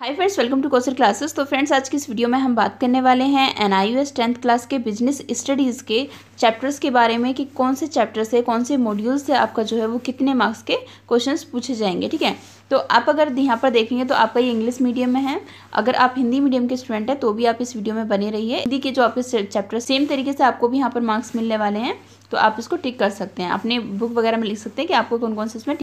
hi friends welcome to कोसर classes तो friends आज की इस वीडियो में हम बात करने वाले हैं N I U S tenth class के बिजनेस स्टडीज़ के चैप्टर्स के बारे में कि कौन से चैप्टर्स है कौन से मॉड्यूल्स से आपका जो है वो कितने मार्क्स के क्वेश्चंस पूछे जाएंगे ठीक है तो आप अगर यहाँ पर देखेंगे तो आपका ये इंग्लिश मीडियम में है अगर आप हिंदी मीडियम के स्टूडेंट हैं तो भी आप इस वीडियो में बने रहिए हिंदी के जो आपके चैप्टर सेम तरीके से आपको भी यहाँ पर मार्क्स मिलने वाले हैं तो आप इसको टिक कर सकते हैं अपने बुक वगैरह में लिख सकते हैं कि आपको कौन कौन से इसमें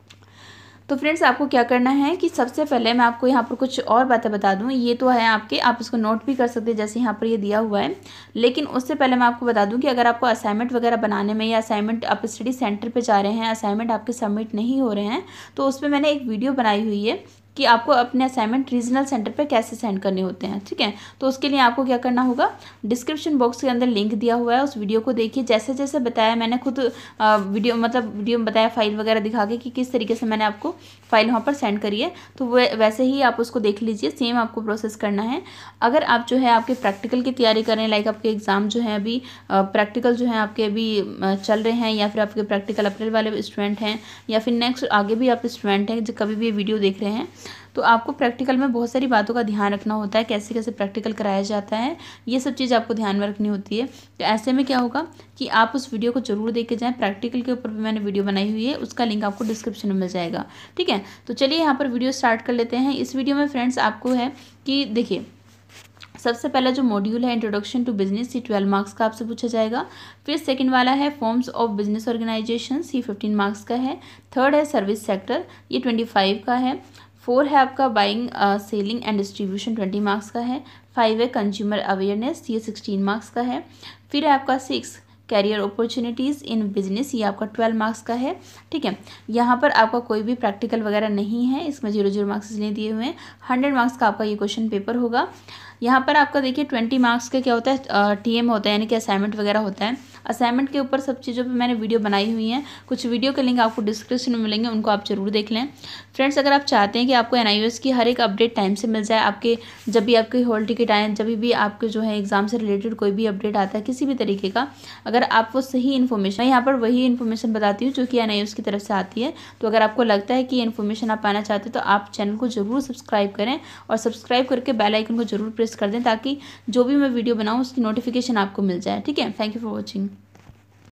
तो फ्रेंड्स आपको क्या करना है कि सबसे पहले मैं आपको यहाँ पर कुछ और बातें बता दूँ ये तो है आपके आप इसको नोट भी कर सकते हैं जैसे यहाँ पर ये दिया हुआ है लेकिन उससे पहले मैं आपको बता दूँ कि अगर आपको असाइनमेंट वगैरह बनाने में या असाइनमेंट आप स्टडी सेंटर पर जा रहे हैं असाइनमेंट आपके सबमिट नहीं हो रहे हैं तो उस पर मैंने एक वीडियो बनाई हुई है कि आपको अपने असाइनमेंट रीजनल सेंटर पर कैसे सेंड करने होते हैं ठीक है तो उसके लिए आपको क्या करना होगा डिस्क्रिप्शन बॉक्स के अंदर लिंक दिया हुआ है उस वीडियो को देखिए जैसे जैसे बताया मैंने खुद वीडियो मतलब वीडियो में बताया फाइल वगैरह दिखा के कि किस तरीके से मैंने आपको फाइल वहाँ पर सेंड करी है तो वैसे ही आप उसको देख लीजिए सेम आपको प्रोसेस करना है अगर आप जो है आपके प्रैक्टिकल की तैयारी करें लाइक आपके एग्ज़ाम जो है अभी प्रैक्टिकल जो है आपके अभी चल रहे हैं या फिर आपके प्रैक्टिकल अप्रैल वाले स्टूडेंट हैं या फिर नेक्स्ट आगे भी आप स्टूडेंट हैं जो कभी भी वीडियो देख रहे हैं तो आपको प्रैक्टिकल में बहुत सारी बातों का ध्यान रखना होता है कैसे कैसे प्रैक्टिकल कराया जाता है ये सब चीज़ आपको ध्यान में रखनी होती है तो ऐसे में क्या होगा कि आप उस वीडियो को जरूर देख के जाएँ प्रैक्टिकल के ऊपर भी मैंने वीडियो बनाई हुई है उसका लिंक आपको डिस्क्रिप्शन में मिल जाएगा ठीक है तो चलिए यहाँ पर वीडियो स्टार्ट कर लेते हैं इस वीडियो में फ्रेंड्स आपको है कि देखिए सबसे पहला जो मॉड्यूल है इंट्रोडक्शन टू बिजनेस ये ट्वेल्व मार्क्स का आपसे पूछा जाएगा फिर सेकंड वाला है फॉर्म्स ऑफ बिजनेस ऑर्गेनाइजेशन ये फिफ्टीन मार्क्स का है थर्ड है सर्विस सेक्टर ये ट्वेंटी फाइव का है फोर है आपका buying selling and distribution twenty marks का है फाइव है कंज्यूमर अवेयरनेस ये सिक्सटीन मार्क्स का है फिर है आपका six career opportunities in business ये आपका ट्वेल्व मार्क्स का है ठीक है यहाँ पर आपका कोई भी प्रैक्टिकल वगैरह नहीं है इसमें जीरो जीरो मार्क्स इसलिए दिए हुए हैं हंड्रेड मार्क्स का आपका ये क्वेश्चन पेपर होगा यहाँ पर आपका देखिए ट्वेंटी मार्क्स का क्या होता है टी एम होता है यानी कि असाइनमेंट वगैरह होता है असाइनमेंट के ऊपर सब चीज़ों पर मैंने वीडियो बनाई हुई हैं कुछ वीडियो के लिंक आपको डिस्क्रिप्शन में मिलेंगे उनको आप जरूर देख लें फ्रेंड्स अगर आप चाहते हैं कि आपको एन की हर एक अपडेट टाइम से मिल जाए आपके जब भी आपके हॉल टिकट आए जब भी आपके जो है एग्ज़ाम से रिलेटेड कोई भी अपडेट आता है किसी भी तरीके का अगर आप वो सही इन्फॉर्मेशन यहाँ पर वही इन्फॉर्मेशन बताती हूँ जो कि एन की तरफ से आती है तो अगर आपको लगता है कि ये इन्फॉर्मेशन आप पाना चाहते हो तो आप चैनल को ज़रूर सब्सक्राइब करें और सब्सक्राइब करके बेलाइकन को जरूर प्रेस कर दें ताकि जो भी मैं वीडियो बनाऊँ उसकी नोटिफिकेशन आपको मिल जाए ठीक है थैंक यू फॉर वॉचिंग